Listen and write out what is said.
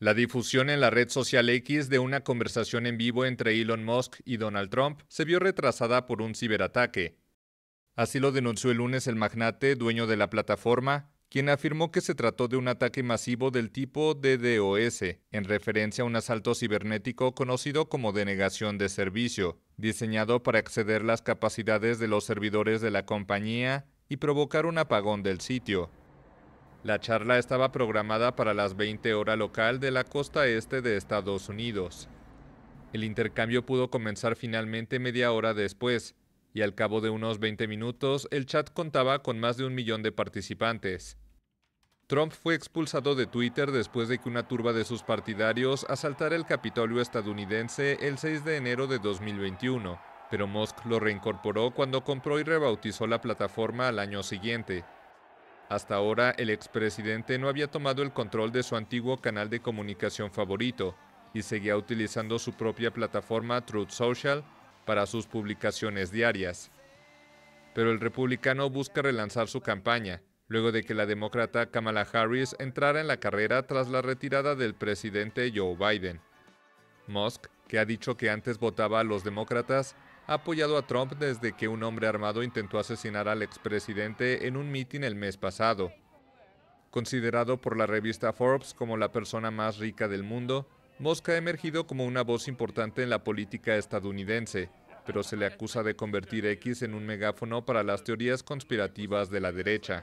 La difusión en la red social X de una conversación en vivo entre Elon Musk y Donald Trump se vio retrasada por un ciberataque. Así lo denunció el lunes el magnate, dueño de la plataforma, quien afirmó que se trató de un ataque masivo del tipo DDoS, en referencia a un asalto cibernético conocido como denegación de servicio, diseñado para exceder las capacidades de los servidores de la compañía y provocar un apagón del sitio. La charla estaba programada para las 20 horas local de la costa este de Estados Unidos. El intercambio pudo comenzar finalmente media hora después, y al cabo de unos 20 minutos el chat contaba con más de un millón de participantes. Trump fue expulsado de Twitter después de que una turba de sus partidarios asaltara el Capitolio estadounidense el 6 de enero de 2021, pero Musk lo reincorporó cuando compró y rebautizó la plataforma al año siguiente. Hasta ahora, el expresidente no había tomado el control de su antiguo canal de comunicación favorito y seguía utilizando su propia plataforma Truth Social para sus publicaciones diarias. Pero el republicano busca relanzar su campaña, luego de que la demócrata Kamala Harris entrara en la carrera tras la retirada del presidente Joe Biden que ha dicho que antes votaba a los demócratas, ha apoyado a Trump desde que un hombre armado intentó asesinar al expresidente en un mitin el mes pasado. Considerado por la revista Forbes como la persona más rica del mundo, Musk ha emergido como una voz importante en la política estadounidense, pero se le acusa de convertir X en un megáfono para las teorías conspirativas de la derecha.